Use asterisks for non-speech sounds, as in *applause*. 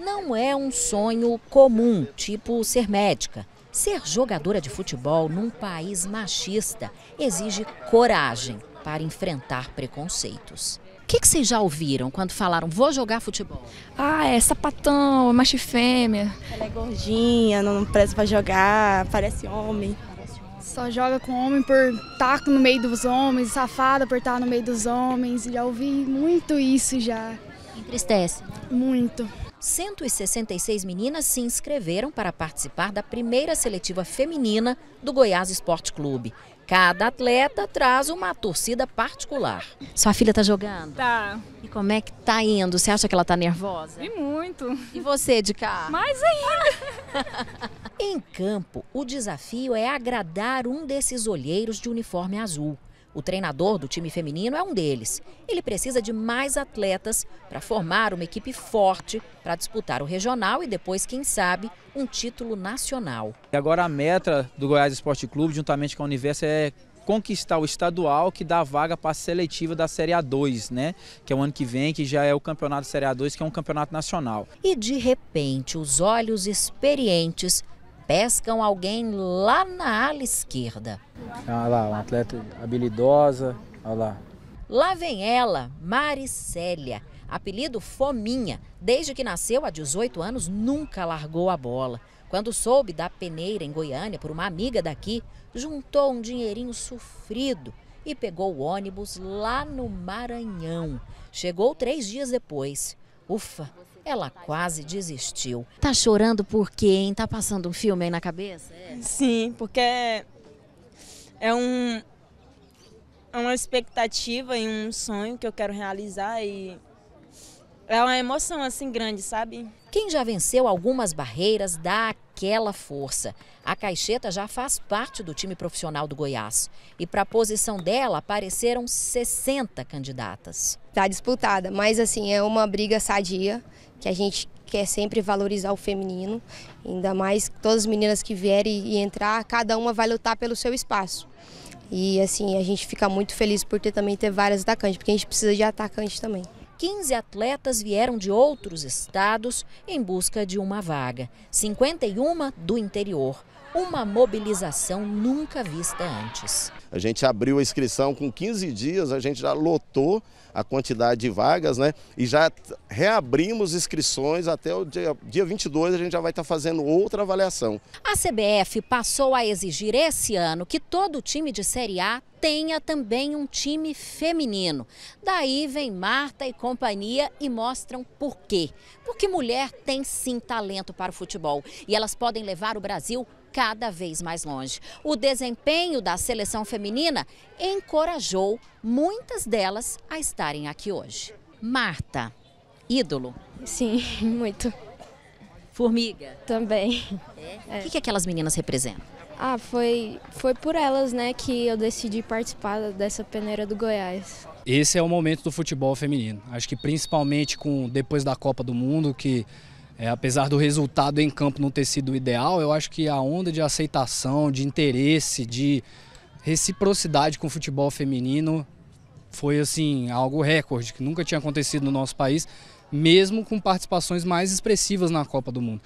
Não é um sonho comum, tipo ser médica. Ser jogadora de futebol num país machista exige coragem para enfrentar preconceitos. O que, que, vocês já ouviram quando falaram vou jogar futebol? Ah, é sapatão, é macho fêmea. Ela é gordinha, não presta pra jogar, parece homem. Só joga com homem por estar no meio dos homens, safada por estar no meio dos homens. Já ouvi muito isso já. Entristece? Muito. 166 meninas se inscreveram para participar da primeira seletiva feminina do Goiás Esporte Clube. Cada atleta traz uma torcida particular. Sua filha tá jogando? Tá. E como é que tá indo? Você acha que ela tá nervosa? E muito. E você, de cá? Mais ainda. *laughs* em campo, o desafio é agradar um desses olheiros de uniforme azul. O treinador do time feminino é um deles. Ele precisa de mais atletas para formar uma equipe forte para disputar o regional e depois, quem sabe, um título nacional. E agora a meta do Goiás Esporte Clube, juntamente com a Universo, é conquistar o estadual que dá vaga para a seletiva da Série A2, né? Que é o ano que vem, que já é o campeonato Série A2, que é um campeonato nacional. E de repente, os olhos experientes pescam alguém lá na ala esquerda. Ah, olha lá, uma atleta habilidosa, olha lá. Lá vem ela, Maricélia, apelido Fominha. Desde que nasceu há 18 anos, nunca largou a bola. Quando soube da peneira em Goiânia por uma amiga daqui, juntou um dinheirinho sofrido e pegou o ônibus lá no Maranhão. Chegou três dias depois. Ufa, ela quase desistiu. Tá chorando por quê, hein? Tá passando um filme aí na cabeça? É. Sim, porque é um é uma expectativa e um sonho que eu quero realizar e é uma emoção assim grande, sabe? Quem já venceu algumas barreiras dá aquela força. A Caixeta já faz parte do time profissional do Goiás. E para a posição dela apareceram 60 candidatas. Está disputada, mas assim, é uma briga sadia que a gente quer sempre valorizar o feminino, ainda mais todas as meninas que vierem e entrar, cada uma vai lutar pelo seu espaço. E assim, a gente fica muito feliz por ter também ter várias atacantes, porque a gente precisa de atacantes também. 15 atletas vieram de outros estados em busca de uma vaga, 51 do interior. Uma mobilização nunca vista antes. A gente abriu a inscrição com 15 dias, a gente já lotou a quantidade de vagas, né? E já reabrimos inscrições até o dia, dia 22, a gente já vai estar fazendo outra avaliação. A CBF passou a exigir esse ano que todo time de Série A tenha também um time feminino. Daí vem Marta e companhia e mostram por quê. Porque mulher tem sim talento para o futebol e elas podem levar o Brasil cada vez mais longe. O desempenho da seleção feminina encorajou muitas delas a estarem aqui hoje. Marta, ídolo? Sim, *laughs* muito. Formiga? Também. É? é. O que, que aquelas meninas representam? Ah, foi, foi por elas, né, que eu decidi participar dessa peneira do Goiás. Esse é o momento do futebol feminino. Acho que principalmente com depois da Copa do Mundo, que é, apesar do resultado em campo não ter sido ideal, eu acho que a onda de aceitação, de interesse, de reciprocidade com o futebol feminino foi assim algo recorde que nunca tinha acontecido no nosso país, mesmo com participações mais expressivas na Copa do Mundo.